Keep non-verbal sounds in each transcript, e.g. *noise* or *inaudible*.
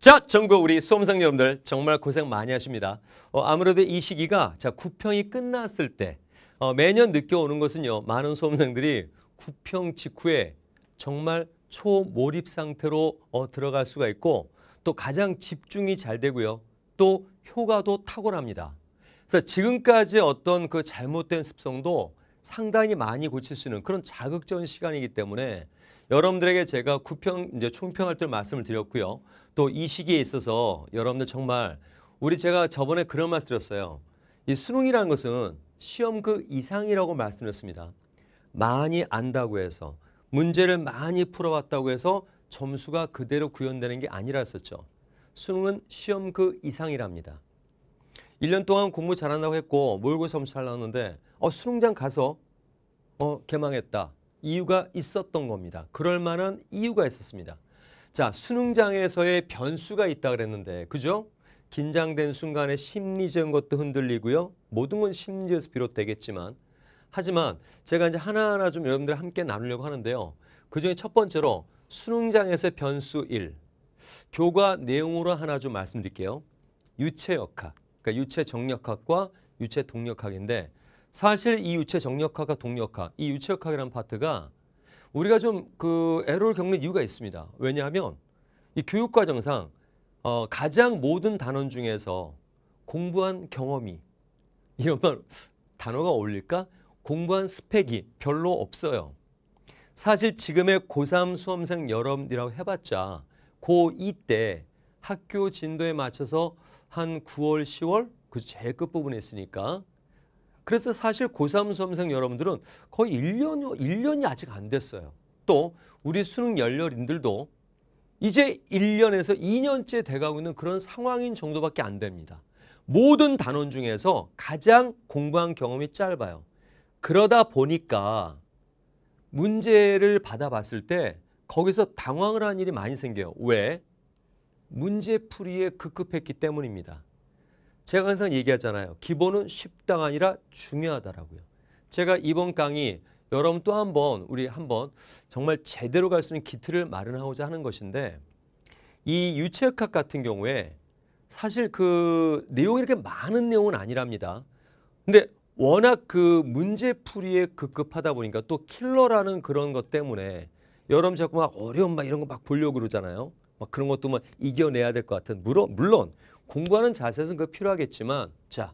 자, 전국 우리 수험생 여러분들 정말 고생 많이 하십니다. 어, 아무래도 이 시기가 자 구평이 끝났을 때 어, 매년 느껴오는 것은요. 많은 수험생들이 구평 직후에 정말 초몰입 상태로 어, 들어갈 수가 있고 또 가장 집중이 잘 되고요. 또 효과도 탁월합니다. 그래서 지금까지 어떤 그 잘못된 습성도 상당히 많이 고칠 수 있는 그런 자극적인 시간이기 때문에 여러분들에게 제가 구평 이제 총평할 때 말씀을 드렸고요. 또 이 시기에 있어서 여러분들 정말 우리 제가 저번에 그런 말씀 드렸어요. 이 수능이라는 것은 시험 그 이상이라고 말씀드렸습니다. 많이 안다고 해서 문제를 많이 풀어왔다고 해서 점수가 그대로 구현되는 게 아니라 했었죠. 수능은 시험 그 이상이랍니다. 1년 동안 공부 잘한다고 했고 모고 점수 잘 나왔는데 어, 수능장 가서 어, 개망했다. 이유가 있었던 겁니다. 그럴 만한 이유가 있었습니다. 자, 수능장에서의 변수가 있다 그랬는데 그죠? 긴장된 순간에 심리적인 것도 흔들리고요. 모든 건 심리에서 비롯되겠지만 하지만 제가 이제 하나하나 좀 여러분들 함께 나누려고 하는데요. 그중에 첫 번째로 수능장에서의 변수 1. 교과 내용으로 하나 좀 말씀드릴게요. 유체 역학, 그러니까 유체 정력학과 유체 동력학인데 사실 이 유체 정력학과 동력학, 이 유체역학이라는 파트가 우리가 좀 그애로를 겪는 이유가 있습니다. 왜냐하면 이 교육과정상 어, 가장 모든 단원 중에서 공부한 경험이 이런 말 단어가 어울릴까? 공부한 스펙이 별로 없어요. 사실 지금의 고3 수험생 여러분이라고 해봤자 고2 때 학교 진도에 맞춰서 한 9월, 10월 그 제일 끝부분에 있으니까 그래서 사실 고3 수험생 여러분들은 거의 1년, 1년이 아직 안 됐어요. 또 우리 수능 열렬인들도 이제 1년에서 2년째 돼가고 있는 그런 상황인 정도밖에 안 됩니다. 모든 단원 중에서 가장 공부한 경험이 짧아요. 그러다 보니까 문제를 받아봤을 때 거기서 당황을 한 일이 많이 생겨요. 왜? 문제풀이에 급급했기 때문입니다. 제가 항상 얘기하잖아요. 기본은 쉽다가 아니라 중요하다라고요. 제가 이번 강의 여러분 또 한번 우리 한번 정말 제대로 갈 수 있는 기틀을 마련하고자 하는 것인데 이 유체역학 같은 경우에 사실 그 내용이 이렇게 많은 내용은 아니랍니다. 근데 워낙 그 문제풀이에 급급하다 보니까 또 킬러라는 그런 것 때문에 여러분 자꾸 막 어려운 막 이런 거 막 보려고 그러잖아요. 막 그런 것도 막 이겨내야 될 것 같은 물론 물론 공부하는 자세에서는 그 필요하겠지만 자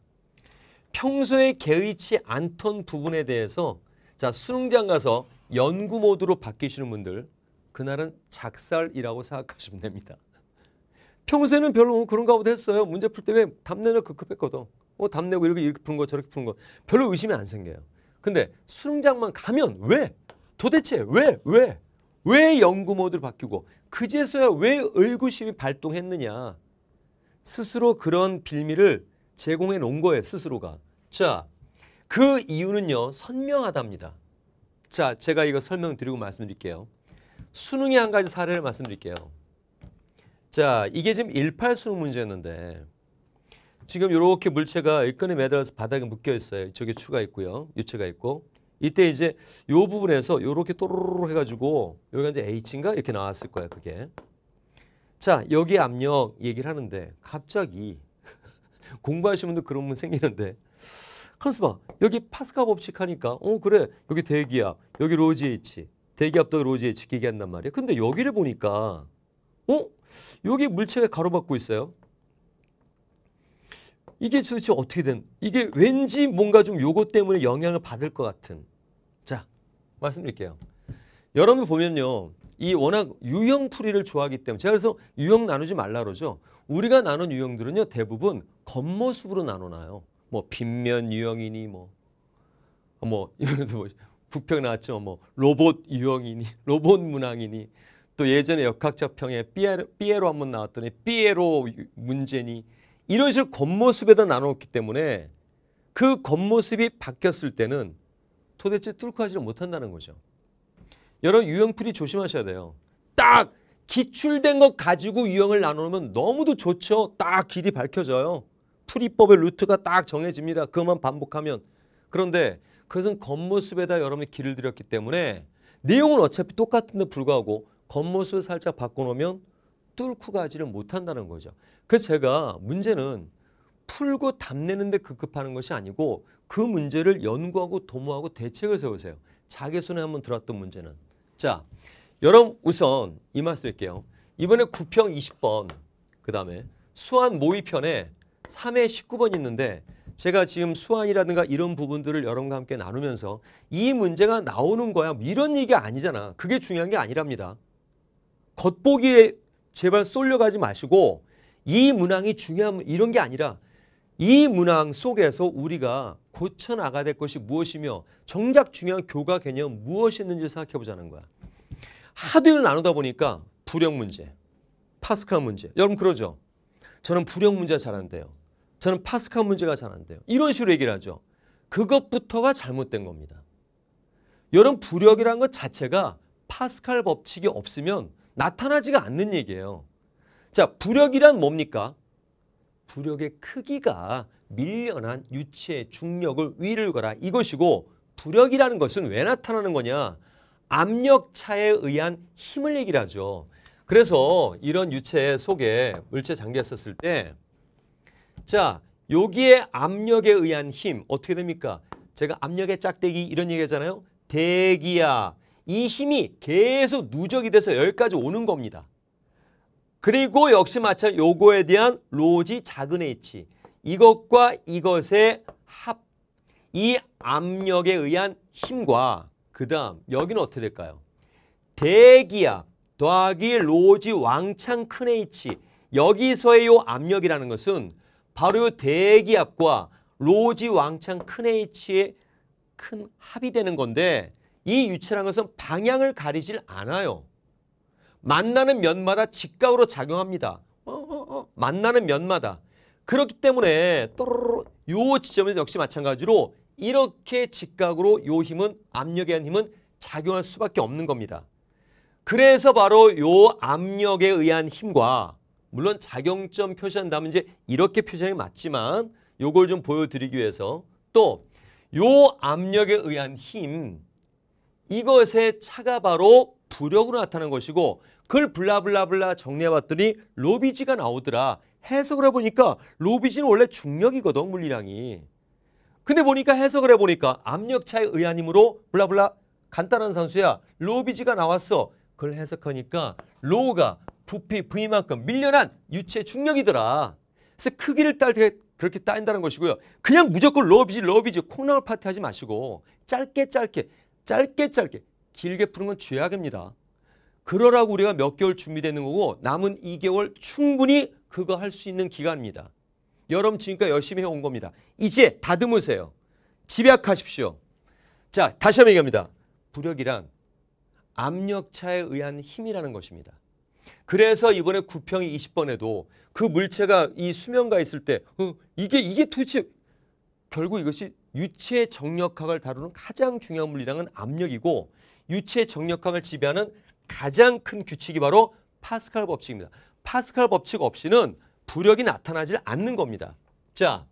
평소에 개의치 않던 부분에 대해서 자 수능장 가서 연구 모드로 바뀌시는 분들 그날은 작살이라고 생각하시면 됩니다. 평소에는 별로 뭐 그런가 보다 했어요. 문제 풀 때 왜 답내는 급급했거든. 어, 답내고 이렇게 이렇게 푸는 거 저렇게 푸는 거 별로 의심이 안 생겨요. 근데 수능장만 가면 왜? 도대체 왜? 왜? 왜 연구 모드로 바뀌고 그제서야 왜 의구심이 발동했느냐 스스로 그런 빌미를 제공해 놓은 거예요. 스스로가. 자, 그 이유는요. 선명하답니다. 자, 제가 이거 설명드리고 말씀드릴게요. 수능의 한 가지 사례를 말씀드릴게요. 자, 이게 지금 18 수능 문제였는데 지금 이렇게 물체가 여건에 매달려서 바닥에 묶여 있어요. 이쪽에 추가 있고요. 유체가 있고. 이때 이제 요 부분에서 요렇게 또르르 해가지고 여기가 이제 H인가 이렇게 나왔을 거예요 그게. 자 여기 압력 얘기를 하는데 갑자기 *laughs* 공부하시는 분들 그런 분 생기는데 컨스바 여기 파스카 법칙 하니까 어 그래 여기 대기압 여기 로 GH 대기압도 로 GH 기계한단 말이야 근데 여기를 보니까 어 여기 물체가 가로막고 있어요 이게 도대체 어떻게 된 이게 왠지 뭔가 좀 요거 때문에 영향을 받을 것 같은 자 말씀드릴게요 여러분 보면요 이 워낙 유형 풀이를 좋아하기 때문에 제가 그래서 유형 나누지 말라 그러죠. 우리가 나눈 유형들은요 대부분 겉모습으로 나눠놔요. 뭐빈면 유형이니 뭐뭐 뭐, *laughs* 이런도 뭐 북평 나왔죠. 뭐 로봇 유형이니 *laughs* 로봇 문항이니 또 예전에 역학적평에 삐에로, 삐에로 한번 나왔더니 삐에로 문제니 이런 식으로 겉모습에다 나눴기 때문에 그 겉모습이 바뀌었을 때는 도대체 뚫고 하지를 못한다는 거죠. 여러분 유형풀이 조심하셔야 돼요. 딱 기출된 것 가지고 유형을 나누면 너무도 좋죠. 딱 길이 밝혀져요. 풀이법의 루트가 딱 정해집니다. 그것만 반복하면. 그런데 그것은 겉모습에다 여러분이 길을 들였기 때문에 내용은 어차피 똑같은데 불구하고 겉모습을 살짝 바꿔놓으면 뚫고 가지를 못한다는 거죠. 그래서 제가 문제는 풀고 답내는데 급급하는 것이 아니고 그 문제를 연구하고 도모하고 대책을 세우세요. 자기 손에 한번 들었던 문제는. 자, 여러분 우선 이 말씀 드릴게요. 이번에 9평 20번, 그 다음에 수환 모의편에 3회 19번 있는데 제가 지금 수환이라든가 이런 부분들을 여러분과 함께 나누면서 이 문제가 나오는 거야. 뭐 이런 얘기 아니잖아. 그게 중요한 게 아니랍니다. 겉보기에 제발 쏠려가지 마시고 이 문항이 중요한 이런 게 아니라 이 문항 속에서 우리가 고쳐나가야 될 것이 무엇이며 정작 중요한 교과 개념 무엇이 있는지 생각해 보자는 거야. 하도일 나누다 보니까 불역 문제, 파스칼 문제. 여러분 그러죠? 저는 불역 문제가 잘 안 돼요. 저는 파스칼 문제가 잘 안 돼요. 이런 식으로 얘기를 하죠. 그것부터가 잘못된 겁니다. 여러분 불역이라는 것 자체가 파스칼 법칙이 없으면 나타나지가 않는 얘기예요. 자, 불역이란 뭡니까? 부력의 크기가 밀려난 유체의 중력을 위를 거라 이것이고 부력이라는 것은 왜 나타나는 거냐 압력차에 의한 힘을 얘기를 하죠 그래서 이런 유체 속에 물체 잠겼었을 때자 여기에 압력에 의한 힘 어떻게 됩니까 제가 압력의 짝대기 이런 얘기 하잖아요 대기야 이 힘이 계속 누적이 돼서 여기까지 오는 겁니다 그리고 역시 마찬가지 요거에 대한 로지 작은 h 이것과 이것의 합 이 압력에 의한 힘과 그 다음 여기는 어떻게 될까요? 대기압 더하기 로지 왕창 큰 h 여기서의 요 압력이라는 것은 바로 요 대기압과 로지 왕창 큰 h의 큰 합이 되는 건데 이 유체라는 것은 방향을 가리질 않아요. 만나는 면마다 직각으로 작용합니다. 어, 어, 어. 만나는 면마다. 그렇기 때문에 또 요 지점에서 역시 마찬가지로 이렇게 직각으로 요 힘은 압력에 대한 힘은 작용할 수밖에 없는 겁니다. 그래서 바로 요 압력에 의한 힘과 물론 작용점 표시한다면 이제 이렇게 표시하는 게 맞지만 요걸 좀 보여드리기 위해서 또 요 압력에 의한 힘 이것의 차가 바로 부력으로 나타나는 것이고 그걸 블라블라블라 정리해봤더니 로비지가 나오더라. 해석을 해보니까 로비지는 원래 중력이거든 물리량이. 근데 보니까 해석을 해보니까 압력차의 의한힘으로 블라블라 간단한 산수야. 로비지가 나왔어. 그걸 해석하니까 로우가 부피 부위만큼 밀려난 유체 중력이더라. 그래서 크기를 딸때 그렇게 따인다는 것이고요. 그냥 무조건 로비지 로비지 콩나물 파티 하지 마시고 짧게 짧게 짧게 짧게 길게 푸는 건 죄악입니다. 그러라고 우리가 몇 개월 준비되는 거고 남은 2개월 충분히 그거 할 수 있는 기간입니다. 여러분 지금까지 열심히 해온 겁니다. 이제 다듬으세요. 집약하십시오. 자, 다시 한번 얘기합니다. 부력이란 압력차에 의한 힘이라는 것입니다. 그래서 이번에 구평이 20번에도 그 물체가 이수면가 있을 때 어, 이게 이게 도대체 결국 이것이 유체 정력학을 다루는 가장 중요한 물리랑은 압력이고 유체 정력학을 지배하는 가장 큰 규칙이 바로 파스칼 법칙입니다. 파스칼 법칙 없이는 부력이 나타나질 않는 겁니다. 자,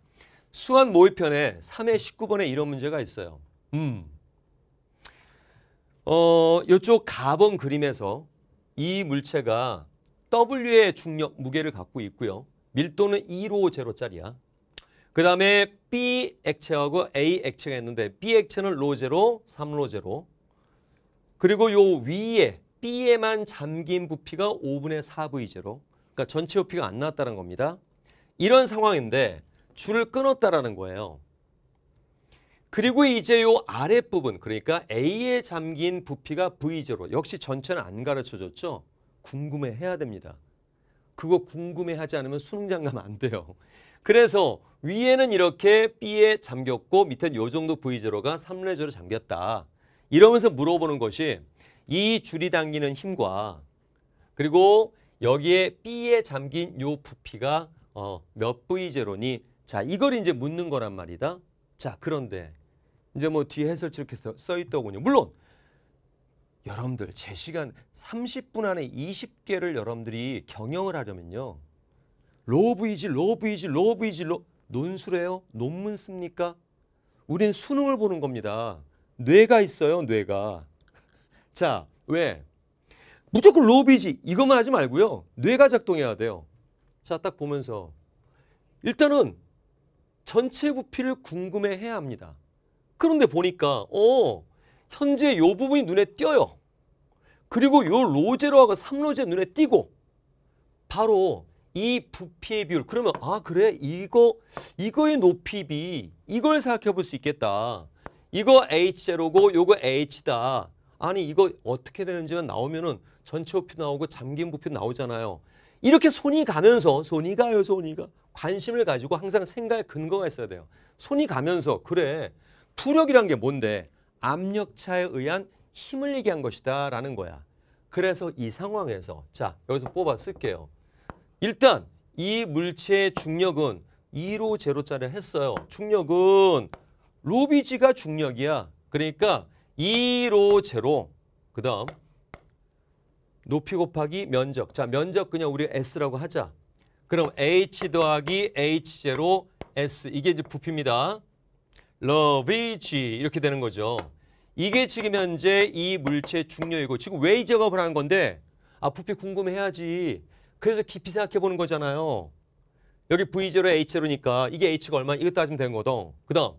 수학 모의편에 3회 19번에 이런 문제가 있어요. 음. 어, 요쪽 가번 그림에서 이 물체가 W의 중력 무게를 갖고 있고요. 밀도는 2로 제로짜리야. 그 다음에 B 액체하고 A 액체가 있는데 B 액체는 로제로, 3로제로. 그리고 요 위에 B에만 잠긴 부피가 5분의 4V제로 그러니까 전체 부피가 안 나왔다는 겁니다. 이런 상황인데 줄을 끊었다라는 거예요. 그리고 이제 요 아랫부분 그러니까 A에 잠긴 부피가 V제로 역시 전체는 안 가르쳐줬죠. 궁금해해야 됩니다. 그거 궁금해하지 않으면 수능장 가면 안 돼요. 그래서 위에는 이렇게 B에 잠겼고 밑에는 요 정도 V제로가 3레저로 잠겼다. 이러면서 물어보는 것이 이 줄이 당기는 힘과 그리고 여기에 B에 잠긴 요 부피가 어, 몇 V제로니 자 이걸 이제 묻는 거란 말이다. 자 그런데 이제 뭐 뒤에 해설치 이렇게 써, 써 있더군요. 물론 여러분들 제 시간 30분 안에 20개를 여러분들이 경영을 하려면요. 로브이지로브이지로브이지로 논술해요? 논문 씁니까? 우린 수능을 보는 겁니다. 뇌가 있어요 뇌가. 자, 왜? 무조건 로비지 이것만 하지 말고요. 뇌가 작동해야 돼요. 자, 딱 보면서 일단은 전체 부피를 궁금해해야 합니다. 그런데 보니까 어 현재 요 부분이 눈에 띄어요. 그리고 요 로제로하고 3로제 눈에 띄고 바로 이 부피의 비율 그러면 아 그래 이거 이거의 높이 비 이걸 생각해 볼 수 있겠다. 이거 H제로고 요거 H다. 아니 이거 어떻게 되는지만 나오면은 전체 부피 나오고 잠긴 부피 나오잖아요. 이렇게 손이 가면서 손이 가요 손이 가 관심을 가지고 항상 생각의 근거가 있어야 돼요. 손이 가면서 그래 부력이란 게 뭔데 압력차에 의한 힘을 얘기한 것이다 라는 거야. 그래서 이 상황에서 자 여기서 뽑아 쓸게요. 일단 이 물체의 중력은 2로 제로짜리 했어요. 중력은 로비지가 중력이야. 그러니까 2로 제로 그 다음 높이 곱하기 면적 자 면적 그냥 우리 S라고 하자 그럼 H 더하기 H0 S 이게 이제 부피입니다 러브 G 이렇게 되는 거죠 이게 지금 현재 이 물체의 중력이고 지금 왜 이 작업을 하는 건데 아 부피 궁금해야지 그래서 깊이 생각해 보는 거잖아요 여기 V0 H0니까 이게 H가 얼마 이거 따지면 되는 거거든 그 다음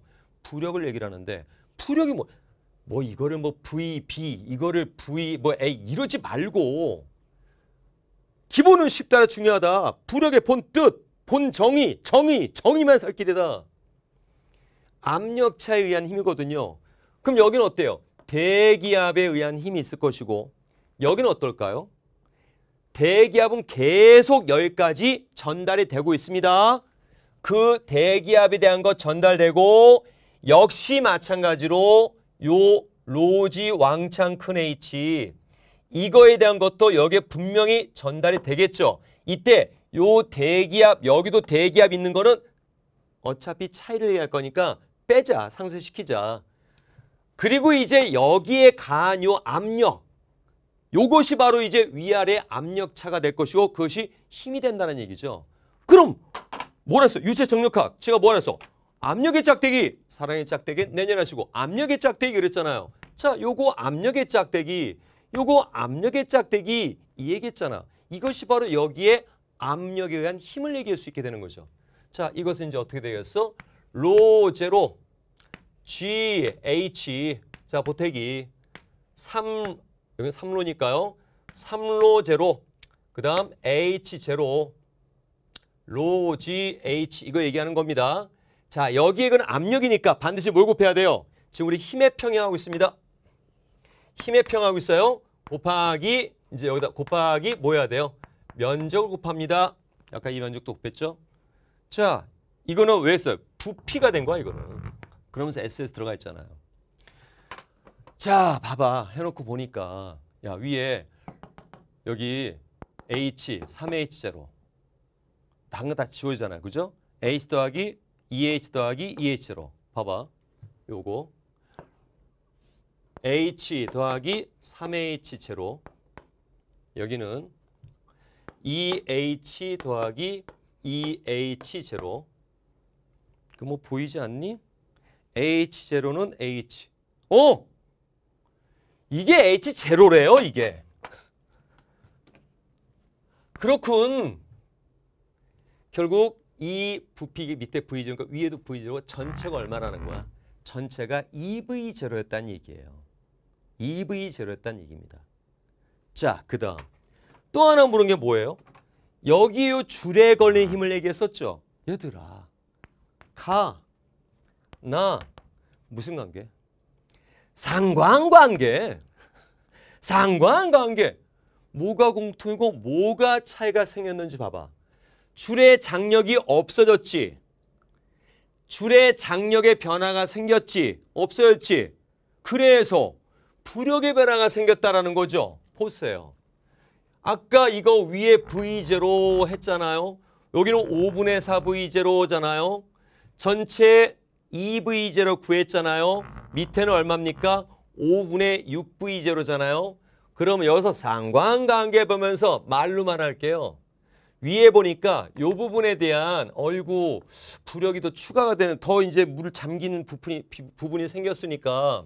부력을 얘기를 하는데 부력이 뭐뭐 이거를 뭐 V, B 이거를 V, 뭐 A 이러지 말고 기본은 쉽다라 중요하다. 부력의 본 뜻, 본 정의, 정의, 정의만 살 길이다. 압력차에 의한 힘이거든요. 그럼 여기는 어때요? 대기압에 의한 힘이 있을 것이고 여기는 어떨까요? 대기압은 계속 여기까지 전달이 되고 있습니다. 그 대기압에 대한 것 전달되고 역시 마찬가지로 요 로지 왕창 큰 H 이거에 대한 것도 여기에 분명히 전달이 되겠죠. 이때 요 대기압 여기도 대기압 있는 거는 어차피 차이를 얘기할 거니까 빼자 상쇄시키자. 그리고 이제 여기에 간요 압력 요것이 바로 이제 위아래 압력차가 될 것이고 그것이 힘이 된다는 얘기죠. 그럼 뭐라 했어? 유체 정력학 제가 뭐라 했어? 압력의 짝대기, 사랑의 짝대기 내년 하시고 압력의 짝대기 그랬잖아요. 자, 요거 압력의 짝대기, 요거 압력의 짝대기 이 얘기했잖아. 이것이 바로 여기에 압력에 의한 힘을 얘기할 수 있게 되는 거죠. 자, 이것은 이제 어떻게 되겠어? 로 제로 G H e. 자, 보태기 3 여기 3로니까요. 3로 제로 그다음 H 제로 로 G H e. 이거 얘기하는 겁니다. 자, 여기에 그는 압력이니까 반드시 뭘 곱해야 돼요? 지금 우리 힘의 평형하고 있습니다. 힘의 평하고 있어요. 곱하기 이제 여기다 곱하기 뭐 해야 돼요? 면적을 곱합니다. 아까 이 면적도 곱했죠? 자, 이거는 왜 했어요? 부피가 된 거야, 이거는. 그러면서 SS 들어가 있잖아요. 자, 봐봐. 해놓고 보니까 야 위에 여기 H, 3H 제로 나거다 지워지잖아요. 그죠? H 더하기 EH 더하기 EH로 봐봐 요거 H 더하기 3H 제로 여기는 EH 더하기 EH 제로 그뭐 보이지 않니? H 제로는 H 어! 이게 H 제로래요 이게 그렇군 결국 이 부피 밑에 V제곱 그러니까 위에도 V제곱 전체가 얼마라는 거야? 전체가 EV0였다는 얘기예요. EV0였다는 얘기입니다. 자, 그 다음. 또 하나 물은 게 뭐예요? 여기 요 줄에 걸린 힘을 얘기했었죠? 얘들아, 가, 나, 무슨 관계? 상관관계. 상관관계. 뭐가 공통이고 뭐가 차이가 생겼는지 봐봐. 줄의 장력이 없어졌지. 줄의 장력의 변화가 생겼지. 없어졌지. 그래서 부력의 변화가 생겼다라는 거죠. 보세요. 아까 이거 위에 V0 했잖아요. 여기는 5분의 4V0잖아요. 전체 2V0 구했잖아요. 밑에는 얼마입니까? 5분의 6V0잖아요. 그럼 여기서 상관관계 보면서 말로만 할게요. 위에 보니까 이 부분에 대한 얼굴 부력이 더 추가가 되는 더 이제 물을 잠기는 부분이, 부분이 생겼으니까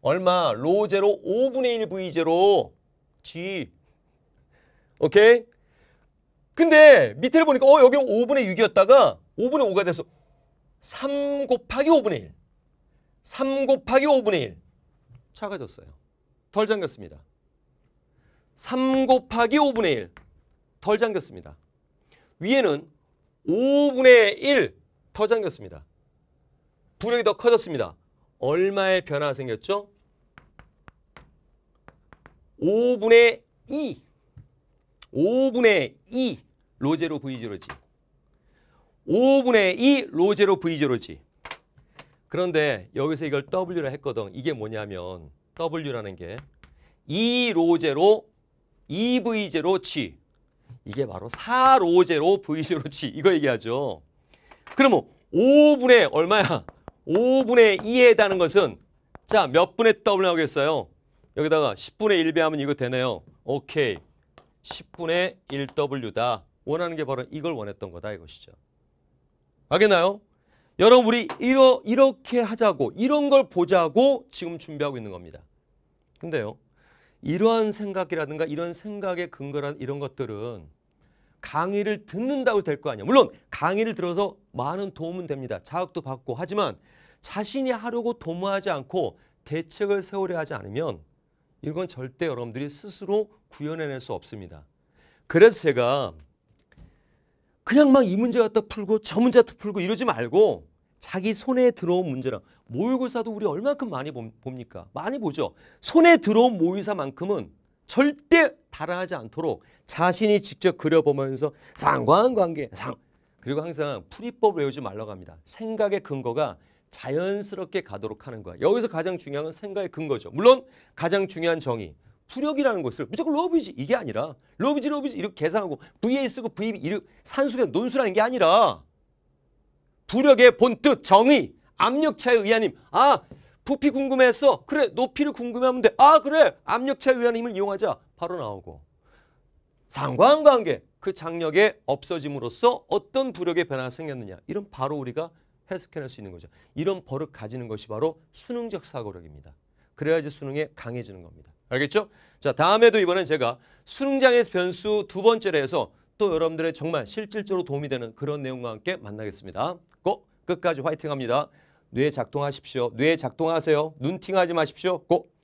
얼마 로 제로 5분의 1 v 제로 g 오케이 근데 밑에를 보니까 어 여기 5분의 6이었다가 5분의 5가 돼서 3 곱하기 5분의 1 3 곱하기 5분의 1 작아졌어요 덜 잠겼습니다 3 곱하기 5분의 1 덜 잠겼습니다. 위에는 5분의 1더 잠겼습니다. 부력이 더 커졌습니다. 얼마의 변화가 생겼죠? 5분의 2. 5분의 2 로제로 V제로지. 5분의 2 로제로 V제로지. 그런데 여기서 이걸 W라 했거든. 이게 뭐냐면 W라는 게 2로제로 EV제로 G. 이게 바로 4로제로 V제로치 이거 얘기하죠. 그러면 5분의 얼마야? 5분의 2에 해당하는 것은 자몇 분의 W 나오겠어요? 여기다가 10분의 1 배하면 이거 되네요. 오케이. 10분의 1W다. 원하는 게 바로 이걸 원했던 거다 이것이죠. 알겠나요? 여러분 우리 이러, 이렇게 하자고 이런 걸 보자고 지금 준비하고 있는 겁니다. 근데요. 이러한 생각이라든가 이런 생각의 근거란 이런 것들은 강의를 듣는다고 될 거 아니야. 물론 강의를 들어서 많은 도움은 됩니다. 자극도 받고 하지만 자신이 하려고 도모하지 않고 대책을 세우려 하지 않으면 이건 절대 여러분들이 스스로 구현해낼 수 없습니다. 그래서 제가 그냥 막 이 문제 갖다 풀고 저 문제 갖다 풀고 이러지 말고 자기 손에 들어온 문제랑 모의고사도 우리 얼만큼 많이 봅니까? 많이 보죠. 손에 들어온 모의사만큼은 절대 달아나지 않도록 자신이 직접 그려보면서 상관관계 상 그리고 항상 풀이법 외우지 말라고 합니다. 생각의 근거가 자연스럽게 가도록 하는 거야. 여기서 가장 중요한 건 생각의 근거죠. 물론 가장 중요한 정의 부력이라는 것을 무조건 러비이지 이게 아니라 러비이지 러브이지 이렇게 계산하고 VA 쓰고 VB 이렇게 산수가 논술하는 게 아니라 부력의 본뜻 정의 압력차의 의한 힘. 아, 부피 궁금해서 그래, 높이를 궁금해하면 돼. 아, 그래, 압력차의 의한 힘을 이용하자. 바로 나오고. 상관관계, 그 장력의 없어짐으로써 어떤 부력의 변화가 생겼느냐. 이런 바로 우리가 해석해낼 수 있는 거죠. 이런 버릇 가지는 것이 바로 수능적 사고력입니다. 그래야지 수능에 강해지는 겁니다. 알겠죠? 자, 다음에도 이번엔 제가 수능장의 변수 두 번째로 해서 또 여러분들의 정말 실질적으로 도움이 되는 그런 내용과 함께 만나겠습니다. 꼭 끝까지 화이팅합니다. 뇌 작동하십시오. 뇌 작동하세요. 눈팅하지 마십시오. 고!